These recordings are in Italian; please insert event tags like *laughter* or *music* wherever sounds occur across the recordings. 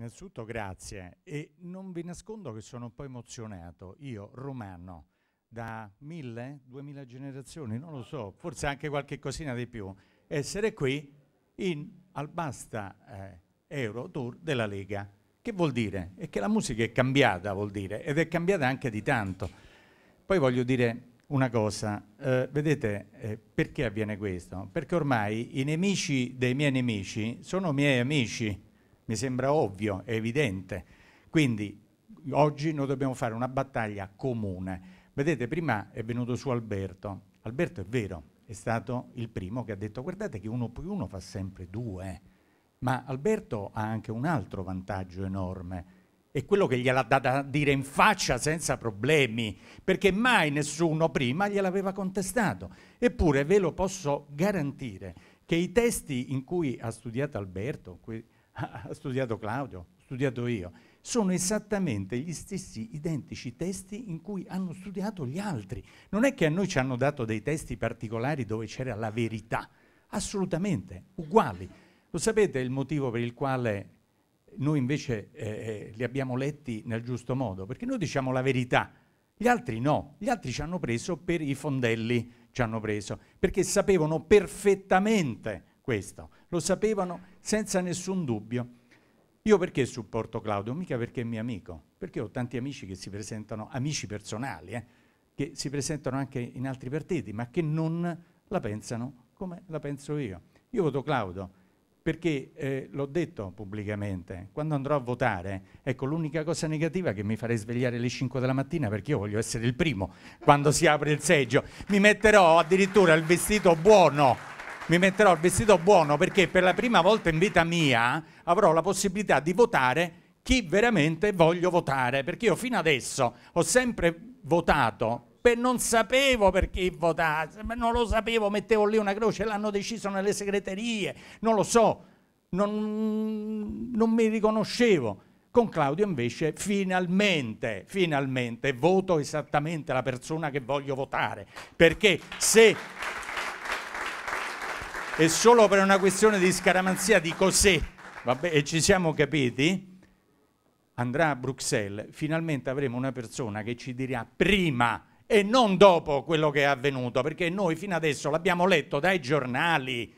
Innanzitutto grazie e non vi nascondo che sono un po' emozionato, io romano, da mille, duemila generazioni, non lo so, forse anche qualche cosina di più, essere qui in Albasta eh, Euro Tour della Lega. Che vuol dire? È che la musica è cambiata, vuol dire, ed è cambiata anche di tanto. Poi voglio dire una cosa, eh, vedete eh, perché avviene questo? Perché ormai i nemici dei miei nemici sono miei amici mi sembra ovvio, è evidente. Quindi oggi noi dobbiamo fare una battaglia comune. Vedete, prima è venuto su Alberto. Alberto è vero, è stato il primo che ha detto guardate che uno più uno fa sempre due. Ma Alberto ha anche un altro vantaggio enorme, è quello che gliel'ha data a dire in faccia senza problemi, perché mai nessuno prima gliel'aveva contestato. Eppure ve lo posso garantire che i testi in cui ha studiato Alberto, ha *laughs* studiato Claudio, ho studiato io, sono esattamente gli stessi identici testi in cui hanno studiato gli altri. Non è che a noi ci hanno dato dei testi particolari dove c'era la verità, assolutamente uguali. Lo sapete il motivo per il quale noi invece eh, eh li abbiamo letti nel giusto modo? Perché noi diciamo la verità, gli altri no, gli altri ci hanno preso per i fondelli, ci hanno preso, perché sapevano perfettamente questo. Lo sapevano senza nessun dubbio. Io perché supporto Claudio? Mica perché è mio amico, perché ho tanti amici che si presentano, amici personali, eh, che si presentano anche in altri partiti, ma che non la pensano come la penso io. Io voto Claudio perché eh, l'ho detto pubblicamente, quando andrò a votare, ecco l'unica cosa negativa è che mi farei svegliare alle 5 della mattina perché io voglio essere il primo quando si apre il seggio, mi metterò addirittura il vestito buono mi metterò il vestito buono perché per la prima volta in vita mia avrò la possibilità di votare chi veramente voglio votare, perché io fino adesso ho sempre votato per non sapevo per chi votasse, non lo sapevo, mettevo lì una croce, l'hanno deciso nelle segreterie, non lo so, non, non mi riconoscevo. Con Claudio invece finalmente, finalmente voto esattamente la persona che voglio votare, perché se e solo per una questione di scaramanzia di cos'è, vabbè, e ci siamo capiti, andrà a Bruxelles, finalmente avremo una persona che ci dirà prima e non dopo quello che è avvenuto, perché noi fino adesso l'abbiamo letto dai giornali,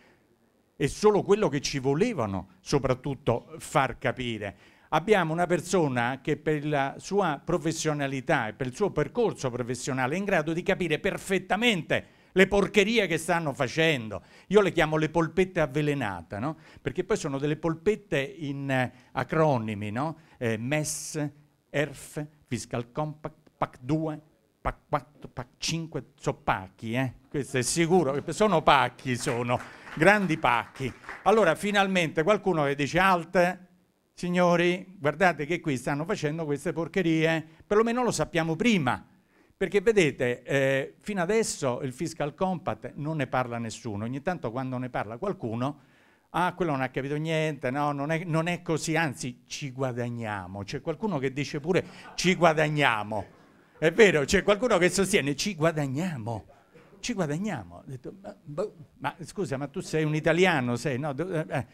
è solo quello che ci volevano soprattutto far capire. Abbiamo una persona che per la sua professionalità e per il suo percorso professionale è in grado di capire perfettamente le porcherie che stanno facendo. Io le chiamo le polpette avvelenate, no? perché poi sono delle polpette in eh, acronimi, no? eh, MES, ERF, Fiscal Compact, PAC 2, PAC 4, PAC 5, sono pacchi, eh? questo è sicuro, sono pacchi, sono grandi pacchi. Allora finalmente qualcuno che dice alt, signori, guardate che qui stanno facendo queste porcherie, perlomeno lo sappiamo prima perché vedete, eh, fino adesso il fiscal compact non ne parla nessuno, ogni tanto quando ne parla qualcuno, ah, quello non ha capito niente, no, non è, non è così, anzi ci guadagniamo. C'è qualcuno che dice pure ci guadagniamo. È vero, c'è qualcuno che sostiene ci guadagniamo ci guadagniamo. detto, ma, boh, ma, scusa, ma tu sei un italiano, sei, no? Do, eh. eh".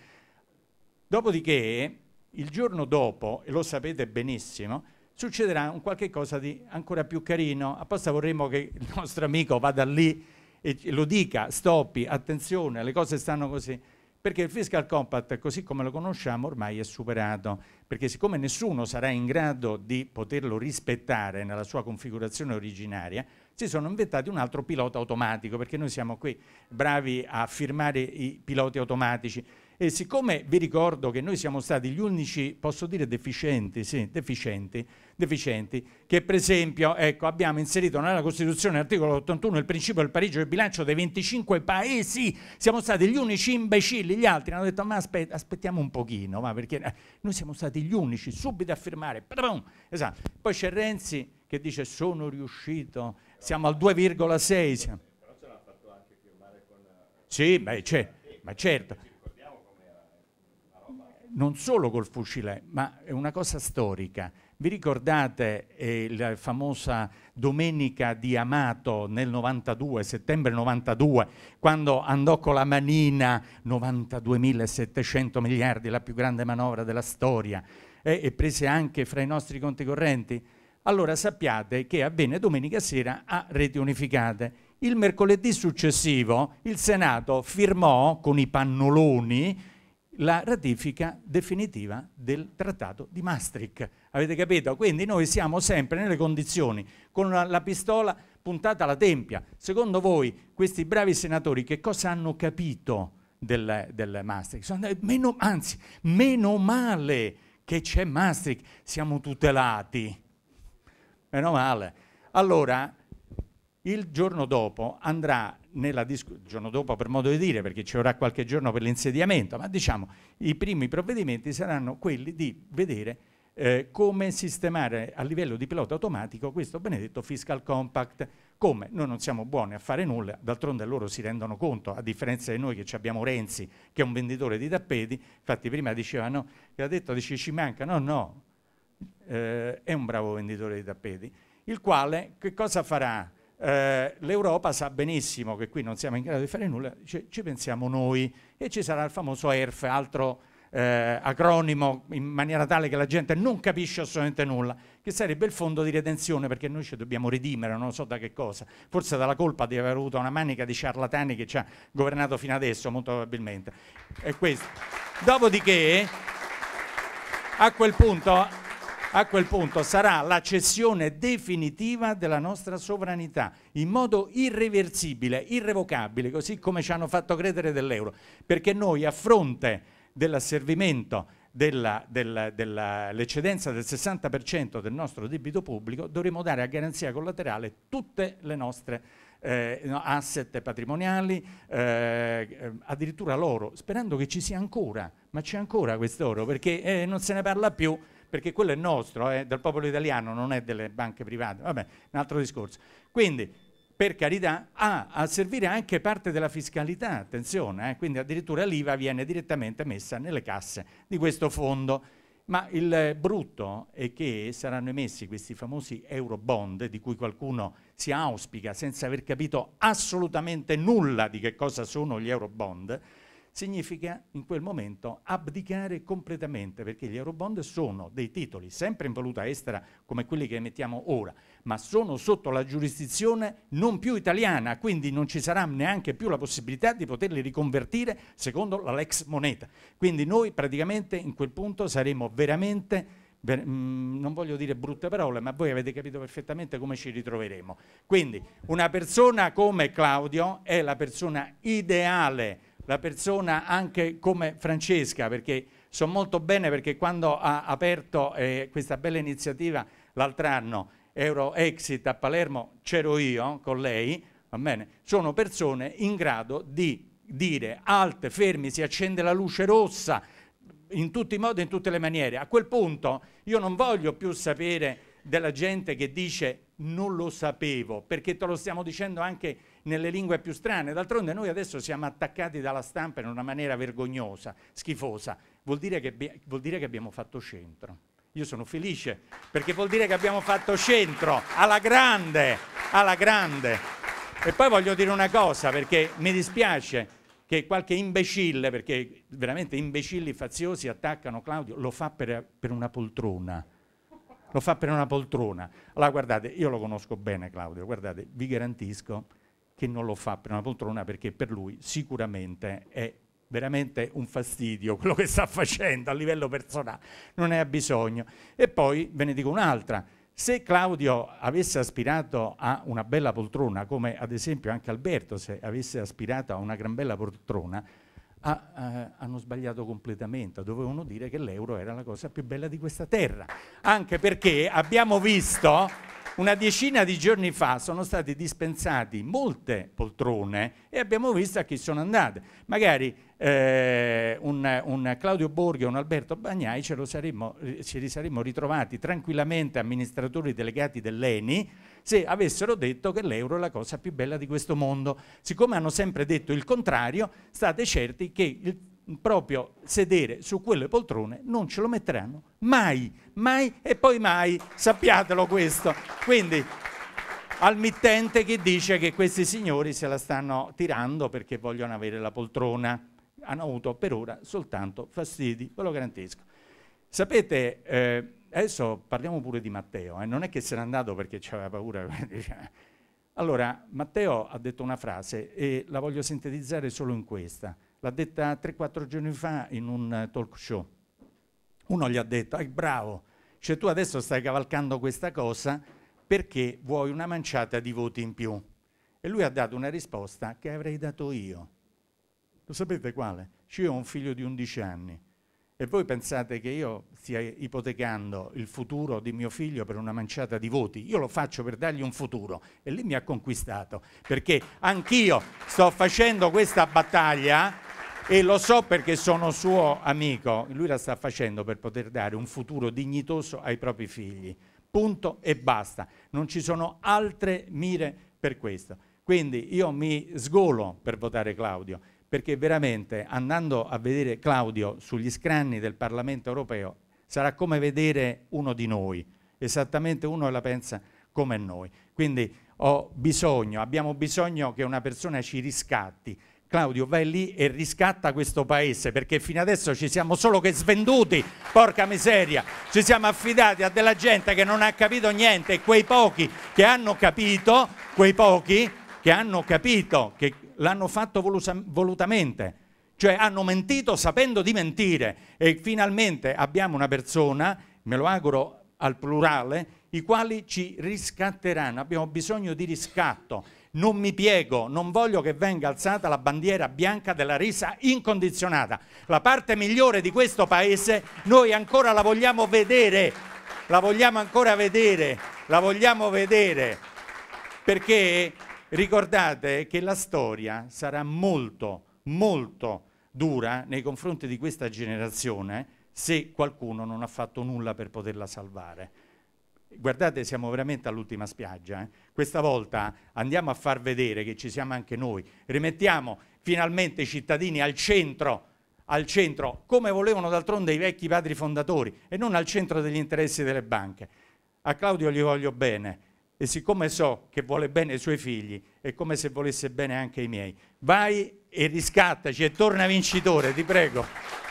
Dopodiché, il giorno dopo, e lo sapete benissimo, succederà un qualche cosa di ancora più carino. Apposta vorremmo che il *laughs* nostro amico vada lì e lo dica, stoppi, attenzione, le cose stanno così. Perché il fiscal compact, così come lo conosciamo, ormai è superato. Perché siccome nessuno sarà in grado di poterlo rispettare nella sua configurazione originaria, si sono inventati un altro pilota automatico, perché noi siamo qui bravi a firmare i piloti automatici e siccome vi ricordo che noi siamo stati gli unici, posso dire deficienti, sì, deficienti, deficienti che per esempio ecco, abbiamo inserito nella Costituzione, articolo 81, il principio del pareggio del bilancio dei 25 paesi, siamo stati gli unici imbecilli, gli altri hanno detto ma aspet aspettiamo un pochino, ma perché eh, noi siamo stati gli unici subito a firmare, esatto. poi c'è Renzi che dice sono riuscito, siamo al 2,6. Però ce l'ha fatto anche firmare con... Eh, sì, beh, ma certo non solo col fucile, ma è una cosa storica. Vi ricordate eh, la famosa domenica di Amato nel 92, settembre 92, quando andò con la manina 92.700 miliardi, la più grande manovra della storia, eh, e prese anche fra i nostri conti correnti? Allora sappiate che avvenne domenica sera a reti unificate. Il mercoledì successivo il Senato firmò con i pannoloni la ratifica definitiva del trattato di Maastricht. Avete capito? Quindi noi siamo sempre nelle condizioni, con la, la pistola puntata alla tempia. Secondo voi questi bravi senatori che cosa hanno capito del, del Maastricht? Andati, meno, anzi, meno male che c'è Maastricht, siamo tutelati. Meno male. Allora, il giorno dopo andrà nella discussione, il giorno dopo per modo di dire, perché ci vorrà qualche giorno per l'insediamento, ma diciamo i primi provvedimenti saranno quelli di vedere eh, come sistemare a livello di pilota automatico questo benedetto fiscal compact, come noi non siamo buoni a fare nulla, d'altronde loro si rendono conto, a differenza di noi che abbiamo Renzi, che è un venditore di tappeti, infatti prima dicevano, che ha detto, dice ci manca, no, no, eh, è un bravo venditore di tappeti, il quale che cosa farà? eh, l'Europa sa benissimo che qui non siamo in grado di fare nulla, ci, ci pensiamo noi e ci sarà il famoso ERF, altro eh, acronimo in maniera tale che la gente non capisce assolutamente nulla, che sarebbe il fondo di redenzione perché noi ci dobbiamo redimere, non so da che cosa, forse dalla colpa di aver avuto una manica di ciarlatani che ci ha governato fino adesso, molto probabilmente. È questo. Dopodiché, a quel punto a quel punto sarà la cessione definitiva della nostra sovranità, in modo irreversibile, irrevocabile, così come ci hanno fatto credere dell'euro, perché noi a fronte dell'asservimento dell'eccedenza del 60% del nostro debito pubblico dovremo dare a garanzia collaterale tutte le nostre eh, asset patrimoniali, eh, eh, addirittura l'oro, sperando che ci sia ancora, ma c'è ancora quest'oro perché eh, non se ne parla più perché quello è nostro, è eh, del popolo italiano, non è delle banche private. Vabbè, un altro discorso. Quindi, per carità, ah, a servire anche parte della fiscalità, attenzione, eh, quindi addirittura l'IVA viene direttamente messa nelle casse di questo fondo. Ma il brutto è che saranno emessi questi famosi euro bond di cui qualcuno si auspica senza aver capito assolutamente nulla di che cosa sono gli euro bond significa in quel momento abdicare completamente, perché gli eurobond sono dei titoli sempre in valuta estera come quelli che emettiamo ora, ma sono sotto la giurisdizione non più italiana, quindi non ci sarà neanche più la possibilità di poterli riconvertire secondo la lex moneta. Quindi noi praticamente in quel punto saremo veramente Ver, mh, mm, non voglio dire brutte parole, ma voi avete capito perfettamente come ci ritroveremo. Quindi una persona come Claudio è la persona ideale la persona anche come Francesca, perché so molto bene perché quando ha aperto eh, questa bella iniziativa l'altro anno, Euro Exit a Palermo, c'ero io con lei, va bene? Sono persone in grado di dire alte, fermi, si accende la luce rossa, in tutti i modi, in tutte le maniere. A quel punto io non voglio più sapere della gente che dice non lo sapevo, perché te lo stiamo dicendo anche nelle lingue più strane. D'altronde noi adesso siamo attaccati dalla stampa in una maniera vergognosa, schifosa. Vuol dire che, vuol dire che abbiamo fatto centro. Io sono felice perché vuol dire che abbiamo fatto centro alla grande, alla grande. E poi voglio dire una cosa perché mi dispiace che qualche imbecille, perché veramente imbecilli faziosi attaccano Claudio, lo fa per, per, una poltrona. Lo fa per una poltrona. Allora guardate, io lo conosco bene Claudio, guardate, vi garantisco che non lo fa per una poltrona perché per lui sicuramente è veramente un fastidio quello che sta facendo a livello personale, non ne ha bisogno. E poi ve ne dico un'altra, se Claudio avesse aspirato a una bella poltrona, come ad esempio anche Alberto se avesse aspirato a una gran bella poltrona, ha, ha, hanno sbagliato completamente, dovevano dire che l'euro era la cosa più bella di questa terra, anche perché abbiamo visto una decina di giorni fa sono stati dispensati molte poltrone e abbiamo visto a chi sono andate. Magari eh, un, un, Claudio Borghi o un Alberto Bagnai ce, saremmo, eh, ce li saremmo ritrovati tranquillamente amministratori delegati dell'ENI se avessero detto che l'euro è la cosa più bella di questo mondo. Siccome hanno sempre detto il contrario, state certi che il proprio sedere su quelle poltrone non ce lo metteranno mai, mai e poi mai, sappiatelo questo. Quindi al mittente che dice che questi signori se la stanno tirando perché vogliono avere la poltrona. Hanno avuto per ora soltanto fastidi, ve lo garantisco. Sapete, eh, Adesso parliamo pure di Matteo, eh. non è che se n'è andato perché c'aveva paura. *laughs* Eh. allora, Matteo ha detto una frase e la voglio sintetizzare solo in questa. L'ha detta 3-4 giorni fa in un eh, talk show. Uno gli ha detto, eh, bravo, cioè tu adesso stai cavalcando questa cosa perché vuoi una manciata di voti in più. E lui ha dato una risposta che avrei dato io. Lo sapete quale? Cioè, io ho un figlio di 11 anni e voi pensate che io stia ipotecando il futuro di mio figlio per una manciata di voti? Io lo faccio per dargli un futuro e lì mi ha conquistato, perché anch'io sto facendo questa battaglia e lo so perché sono suo amico, lui la sta facendo per poter dare un futuro dignitoso ai propri figli. Punto e basta. Non ci sono altre mire per questo. Quindi io mi sgolo per votare Claudio perché veramente andando a vedere Claudio sugli scranni del Parlamento europeo sarà come vedere uno di noi, esattamente uno la pensa come noi. Quindi ho bisogno, abbiamo bisogno che una persona ci riscatti. Claudio, vai lì e riscatta questo paese perché fino adesso ci siamo solo che svenduti, porca miseria, ci siamo affidati a della gente che non ha capito niente e quei pochi che hanno capito, quei pochi che hanno capito che l'hanno fatto volutamente, cioè hanno mentito sapendo di mentire e finalmente abbiamo una persona, me lo auguro al plurale, i quali ci riscatteranno, abbiamo bisogno di riscatto, non mi piego, non voglio che venga alzata la bandiera bianca della risa incondizionata. La parte migliore di questo paese noi ancora la vogliamo vedere, la vogliamo ancora vedere, la vogliamo vedere, perché Ricordate che la storia sarà molto, molto dura nei confronti di questa generazione se qualcuno non ha fatto nulla per poterla salvare. Guardate, siamo veramente all'ultima spiaggia. Eh? Questa volta andiamo a far vedere che ci siamo anche noi. Rimettiamo finalmente i cittadini al centro, al centro, come volevano d'altronde i vecchi padri fondatori, e non al centro degli interessi delle banche. A Claudio gli voglio bene, e siccome so che vuole bene i suoi figli, è come se volesse bene anche i miei. Vai e riscattaci e torna vincitore, ti prego.